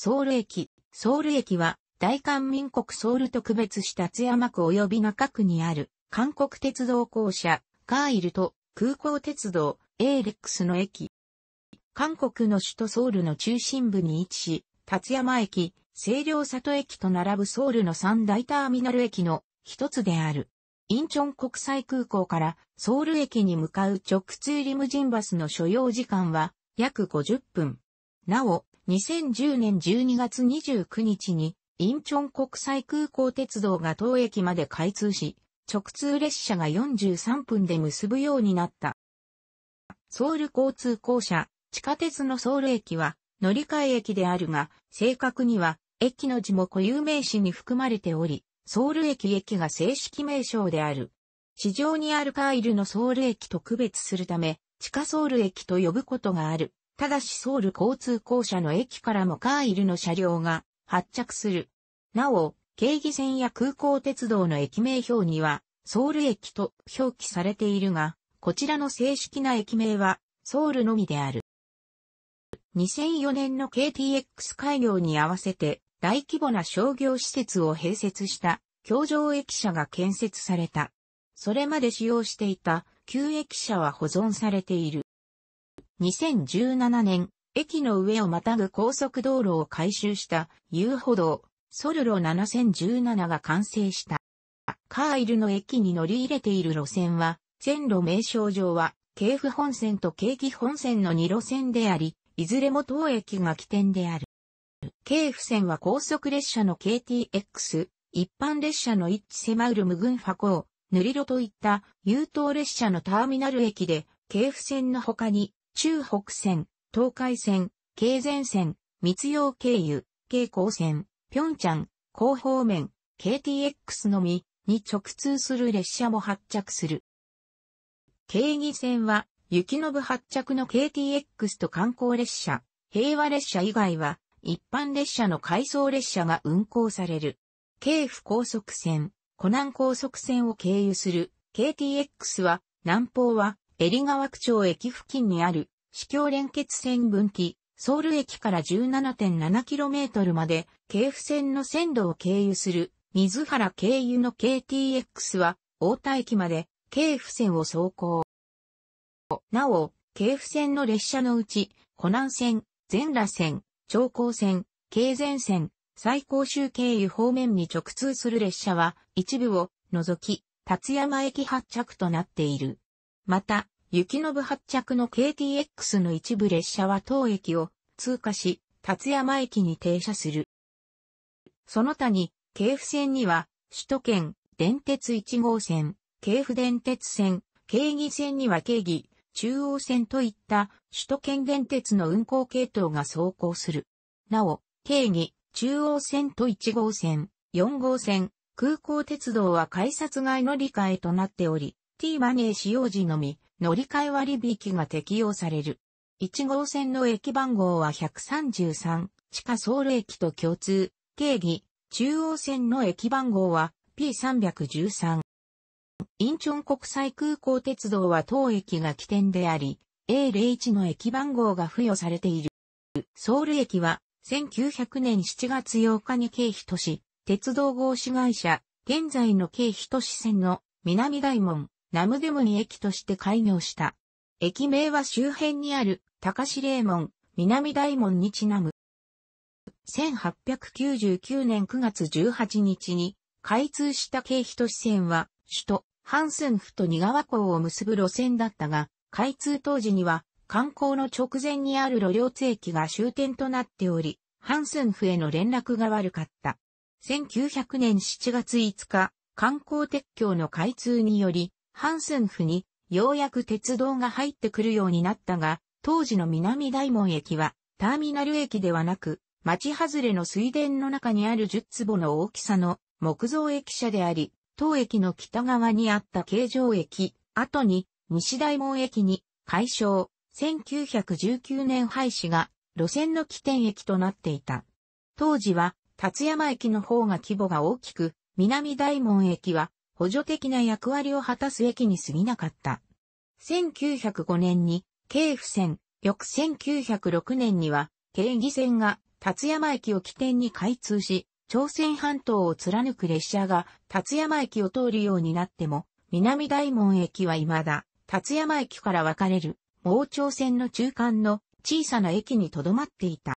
ソウル駅。ソウル駅は、大韓民国ソウル特別た立山区及び中区にある、韓国鉄道公社、カーイルと空港鉄道、エーレックスの駅。韓国の首都ソウルの中心部に位置し、立山駅、清涼里駅と並ぶソウルの三大ターミナル駅の一つである。インチョン国際空港からソウル駅に向かう直通リムジンバスの所要時間は約50分。なお、2010年12月29日に、インチョン国際空港鉄道が当駅まで開通し、直通列車が43分で結ぶようになった。ソウル交通公社、地下鉄のソウル駅は、乗り換え駅であるが、正確には、駅の字も固有名詞に含まれており、ソウル駅駅が正式名称である。市場にあるカイルのソウル駅と区別するため、地下ソウル駅と呼ぶことがある。ただしソウル交通公社の駅からもカーイルの車両が発着する。なお、京義線や空港鉄道の駅名表には、ソウル駅と表記されているが、こちらの正式な駅名は、ソウルのみである。2004年の KTX 開業に合わせて、大規模な商業施設を併設した、京上駅舎が建設された。それまで使用していた、旧駅舎は保存されている。2017年、駅の上をまたぐ高速道路を改修した遊歩道、ソルロ7017が完成した。カーイルの駅に乗り入れている路線は、全路名称上は、京府本線と京畿本線の2路線であり、いずれも当駅が起点である。京府線は高速列車の KTX、一般列車の一致迫セマウルムグファコー、ヌリロといった優等列車のターミナル駅で、京府線の他に中北線、東海線、京前線、密用経由、京高線、平昌、広方面、KTX のみに直通する列車も発着する。京義線は、雪の部発着の KTX と観光列車、平和列車以外は、一般列車の回送列車が運行される。京府高速線、湖南高速線を経由する KTX は、南方は江里川区長駅付近にある、市境連結線分岐、ソウル駅から 17.7km まで、京府線の線路を経由する、水原経由の KTX は、大田駅まで、京府線を走行。なお、京府線の列車のうち、湖南線、全羅線、長江線、京前線、最高州経由方面に直通する列車は、一部を除き、達山駅発着となっている。また、雪信発着の KTX の一部列車は当駅を通過し、立山駅に停車する。その他に、京府線には、首都圏、電鉄1号線、京府電鉄線、京儀線には京儀、中央線といった首都圏電鉄の運行系統が走行する。なお、京儀、中央線と1号線、4号線、空港鉄道は改札外乗り換えとなっており、T マネー使用時のみ、乗り換え割引が適用される。1号線の駅番号は133、地下ソウル駅と共通、定義、中央線の駅番号は P313。インチョン国際空港鉄道は当駅が起点であり、A01 の駅番号が付与されている。ソウル駅は1900年7月8日に経費都市、鉄道合資会社、現在の経費都市線の南大門、ナムデムに駅として開業した。駅名は周辺にある高司霊門、南大門にちなむ。1899年9月18日に開通した京都支線は首都ハンスンフと二川港を結ぶ路線だったが、開通当時には観光の直前にある路両津駅が終点となっており、ハンスンフへの連絡が悪かった。1900年7月5日、観光鉄橋の開通により、ハンスン府にようやく鉄道が入ってくるようになったが、当時の南大門駅はターミナル駅ではなく、町外れの水田の中にある10坪の大きさの木造駅舎であり、当駅の北側にあった京城駅、後に西大門駅に解消、1919年廃止が路線の起点駅となっていた。当時は、辰山駅の方が規模が大きく、南大門駅は補助的な役割を果たす駅に過ぎなかった。1905年に、京府線、翌1906年には、京議線が、達山駅を起点に開通し、朝鮮半島を貫く列車が、達山駅を通るようになっても、南大門駅は未だ、達山駅から分かれる、盲朝線の中間の小さな駅に留まっていた。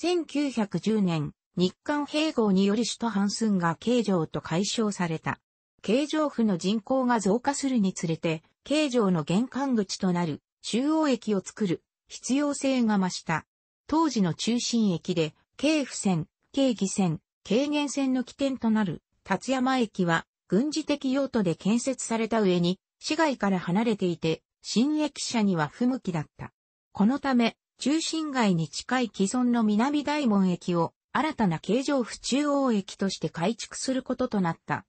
1910年、日韓併合により首都半寸が京城と解消された。京城府の人口が増加するにつれて、京城の玄関口となる中央駅を作る必要性が増した。当時の中心駅で、京府線、京義線、京原線の起点となる立山駅は軍事的用途で建設された上に、市街から離れていて、新駅舎には不向きだった。このため、中心街に近い既存の南大門駅を新たな京城府中央駅として改築することとなった。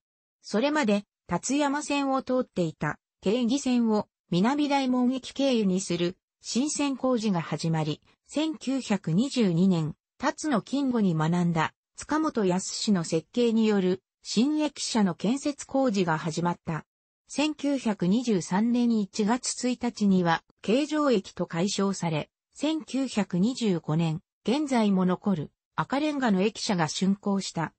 それまで、立山線を通っていた、京義線を南大門駅経由にする、新線工事が始まり、1922年、立野金吾に学んだ、塚本康の設計による、新駅舎の建設工事が始まった。1923年1月1日には、京城駅と解消され、1925年、現在も残る赤レンガの駅舎が竣工した。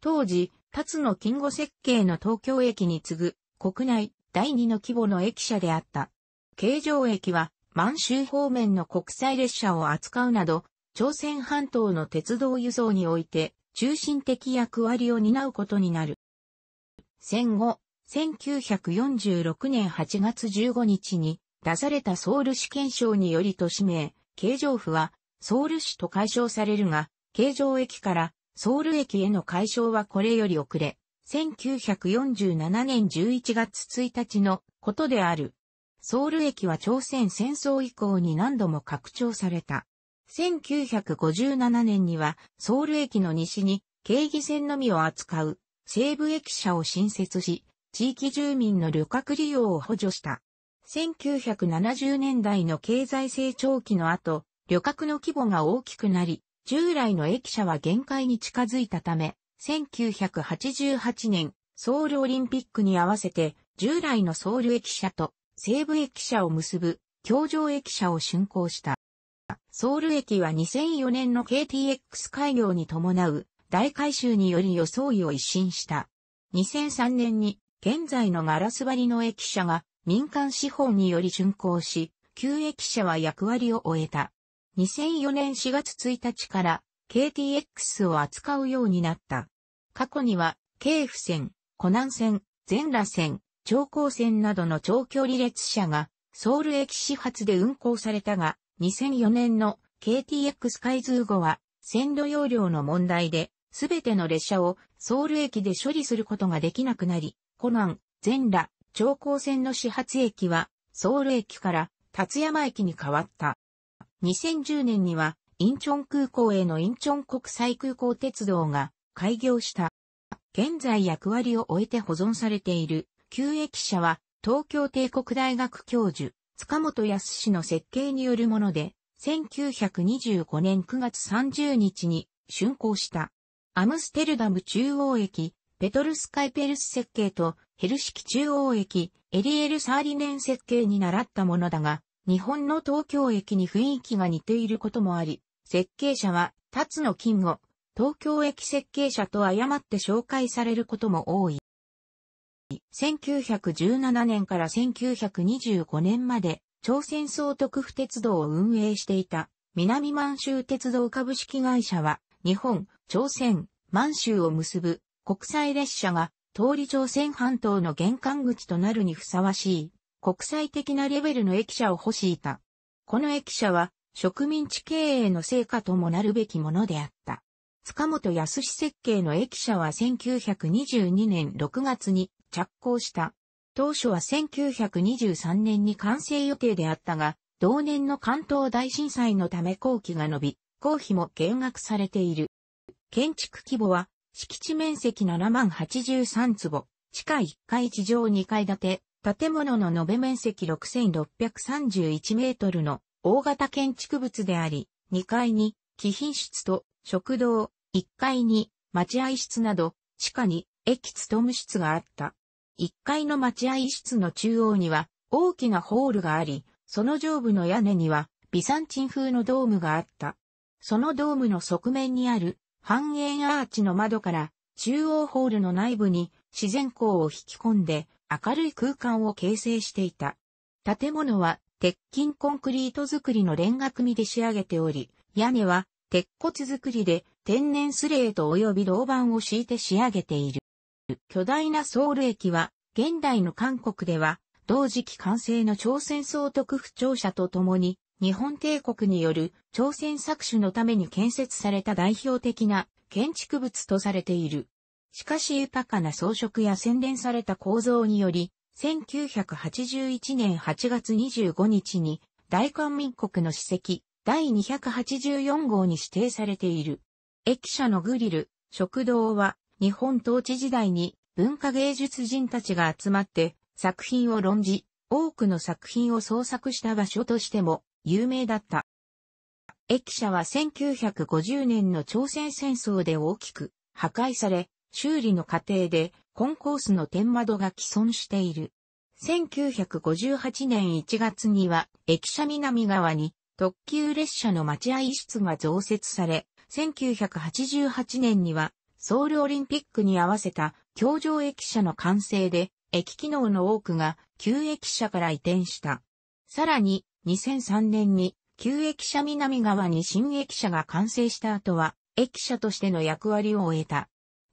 当時、辰野金吾設計の東京駅に次ぐ国内第2の規模の駅舎であった。京城駅は満州方面の国際列車を扱うなど、朝鮮半島の鉄道輸送において中心的役割を担うことになる。戦後、1946年8月15日に出されたソウル市憲章により都市名、京城府はソウル市と解消されるが、京城駅からソウル駅への解消はこれより遅れ、1947年11月1日のことである。ソウル駅は朝鮮戦争以降に何度も拡張された。1957年にはソウル駅の西に京義線のみを扱う西部駅舎を新設し、地域住民の旅客利用を補助した。1970年代の経済成長期の後、旅客の規模が大きくなり、従来の駅舎は限界に近づいたため、1988年、ソウルオリンピックに合わせて、従来のソウル駅舎と西部駅舎を結ぶ、京上駅舎を竣工した。ソウル駅は2004年の KTX 開業に伴う大改修により装いを一新した。2003年に現在のガラス張りの駅舎が民間資本により竣工し、旧駅舎は役割を終えた。2004年4月1日から KTX を扱うようになった。過去には、京府線、湖南線、全羅線、長江線などの長距離列車がソウル駅始発で運行されたが、2004年の KTX 開通後は線路容量の問題で、すべての列車をソウル駅で処理することができなくなり、湖南、全羅、長江線の始発駅はソウル駅から達山駅に変わった。2010年には、インチョン空港へのインチョン国際空港鉄道が開業した。現在役割を終えて保存されている、旧駅舎は、東京帝国大学教授、塚本康氏の設計によるもので、1925年9月30日に竣工した。アムステルダム中央駅、ペトルスカイペルス設計とヘルシキ中央駅、エリエル・サーリネン設計に習ったものだが、日本の東京駅に雰囲気が似ていることもあり、設計者は、辰野金吾、東京駅設計者と誤って紹介されることも多い。1917年から1925年まで、朝鮮総督府鉄道を運営していた、南満州鉄道株式会社は、日本、朝鮮、満州を結ぶ国際列車が、通り朝鮮半島の玄関口となるにふさわしい、国際的なレベルの駅舎を欲しいた。この駅舎は植民地経営の成果ともなるべきものであった。塚本康設計の駅舎は1922年6月に着工した。当初は1923年に完成予定であったが、同年の関東大震災のため工期が延び、工費も減額されている。建築規模は、敷地面積7万83坪、地下1階地上2階建て、建物の延べ面積6631メートルの大型建築物であり、2階に貴賓室と食堂、1階に待合室など、地下に駅務室があった。1階の待合室の中央には大きなホールがあり、その上部の屋根にはビサンチン風のドームがあった。そのドームの側面にある半円アーチの窓から中央ホールの内部に自然光を引き込んで明るい空間を形成していた。建物は鉄筋コンクリート作りのレンガ組で仕上げており、屋根は鉄骨作りで天然スレート及び銅板を敷いて仕上げている。巨大なソウル駅は現代の韓国では同時期完成の朝鮮総督府庁舎とともに日本帝国による朝鮮搾取のために建設された代表的な建築物とされている。しかし豊かな装飾や洗練された構造により、1981年8月25日に大韓民国の史跡第284号に指定されている。駅舎のグリル、食堂は日本統治時代に文化芸術人たちが集まって作品を論じ、多くの作品を創作した場所としても有名だった。駅舎は1950年の朝鮮戦争で大きく破壊され、修理の過程でコンコースの天窓が既存している。1958年1月には駅舎南側に特急列車の待合室が増設され、1988年にはソウルオリンピックに合わせた京上駅舎の完成で駅機能の多くが旧駅舎から移転した。さらに2003年に旧駅舎南側に新駅舎が完成した後は駅舎としての役割を終えた。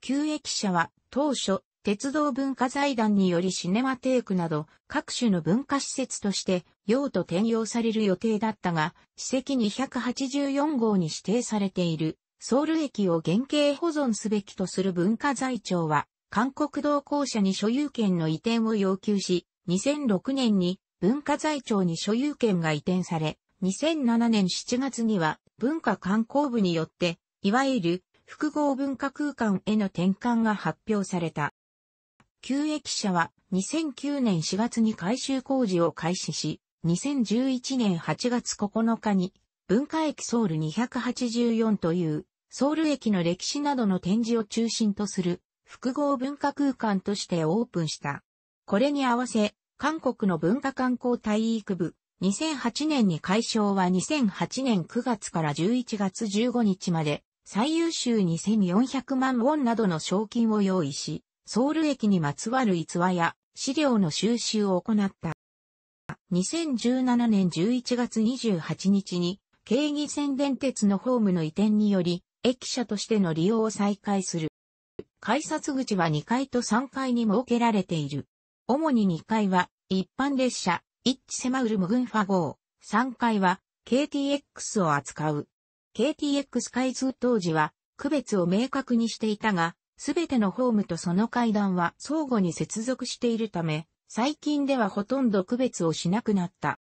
旧駅舎は当初、鉄道文化財団によりシネマテークなど各種の文化施設として用途転用される予定だったが、史跡284号に指定されているソウル駅を原型保存すべきとする文化財庁は、韓国同行者に所有権の移転を要求し、2006年に文化財庁に所有権が移転され、2007年7月には文化観光部によって、いわゆる複合文化空間への転換が発表された。旧駅舎は2009年4月に改修工事を開始し、2011年8月9日に文化駅ソウル284というソウル駅の歴史などの展示を中心とする複合文化空間としてオープンした。これに合わせ、韓国の文化観光体育部、2008年に解消は2008年9月から11月15日まで最優秀2400万ウォンなどの賞金を用意し、ソウル駅にまつわる逸話や資料の収集を行った。2017年11月28日に、京議線電鉄のホームの移転により、駅舎としての利用を再開する。改札口は2階と3階に設けられている。主に2階は一般列車、イッチセマウルムグンファ号、3階は KTX を扱う KTX 開通当時は区別を明確にしていたが、すべてのホームとその階段は相互に接続しているため、最近ではほとんど区別をしなくなった。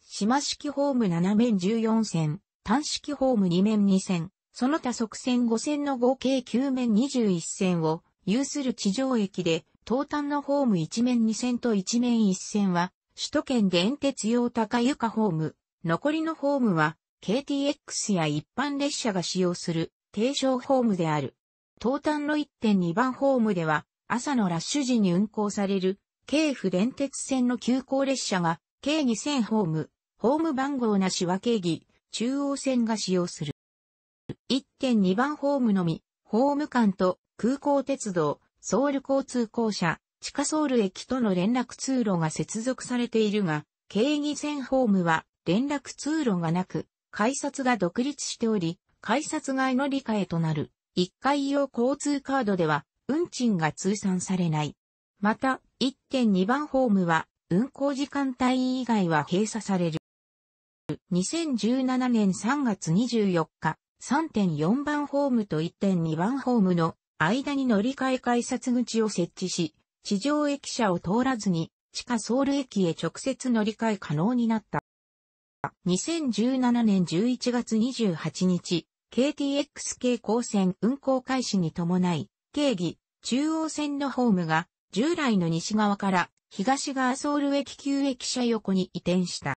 島式ホーム7面14線、単式ホーム2面2線、その他側線5線の合計9面21線を有する地上駅で、東端のホーム1面2線と1面1線は、首都圏電鉄用高床ホーム、残りのホームは KTX や一般列車が使用する低床ホームである。東端の1.2番ホームでは、朝のラッシュ時に運行される、京府電鉄線の急行列車が、計2000ホーム、ホーム番号なしは京儀、中央線が使用する。1.2番ホームのみ、ホーム間と空港鉄道、ソウル交通公社、地下ソウル駅との連絡通路が接続されているが、京0線ホームは連絡通路がなく、改札が独立しており、改札外の理解となる、1回用交通カードでは、運賃が通算されない。また、1.2番ホームは、運行時間帯以外は閉鎖される。2017年3月24日、3.4番ホームと1.2番ホームの間に乗り換え改札口を設置し、地上駅舎を通らずに地下ソウル駅へ直接乗り換え可能になった。2017年11月28日、KTX 系高線運行開始に伴い、京義、中央線のホームが、従来の西側から東側ソウル駅旧駅舎横に移転した。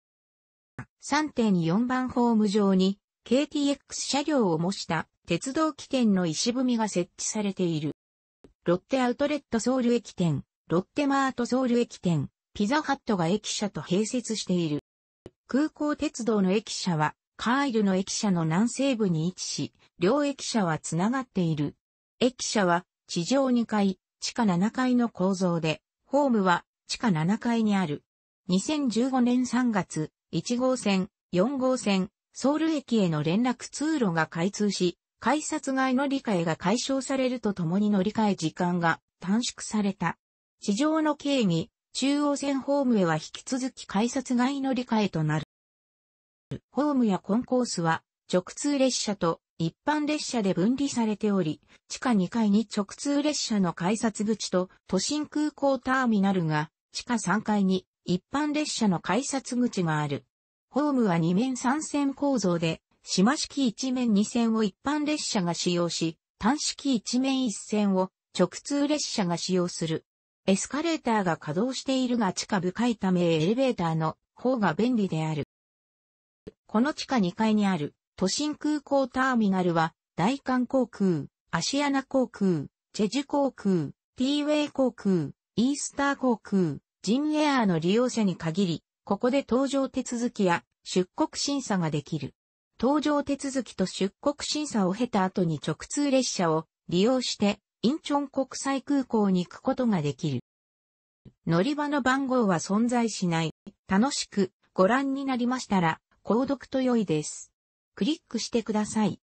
3.4番ホーム上に KTX 車両を模した鉄道起点の石踏みが設置されている。ロッテアウトレットソウル駅店、ロッテマートソウル駅店、ピザハットが駅舎と併設している。空港鉄道の駅舎は、カーイルの駅舎の南西部に位置し、両駅舎はつながっている。駅舎は地上2階、地下7階の構造で、ホームは地下7階にある。2015年3月、1号線、4号線、ソウル駅への連絡通路が開通し、改札外乗り換えが解消されるとともに乗り換え時間が短縮された。地上の経緯、中央線ホームへは引き続き改札外乗り換えとなる。ホームやコンコースは直通列車と一般列車で分離されており、地下2階に直通列車の改札口と都心空港ターミナルが、地下3階に一般列車の改札口がある。ホームは2面3線構造で、島式1面2線を一般列車が使用し、単式1面1線を直通列車が使用する。エスカレーターが稼働しているが地下深いためエレベーターの方が便利である。この地下2階にある都心空港ターミナルは大韓航空、アシアナ航空、チェジュ航空、ティーウェイ航空、イースター航空、ジンエアーの利用者に限り、ここで搭乗手続きや出国審査ができる。搭乗手続きと出国審査を経た後に直通列車を利用してインチョン国際空港に行くことができる。乗り場の番号は存在しない。楽しくご覧になりましたら、購読と良いです。クリックしてください。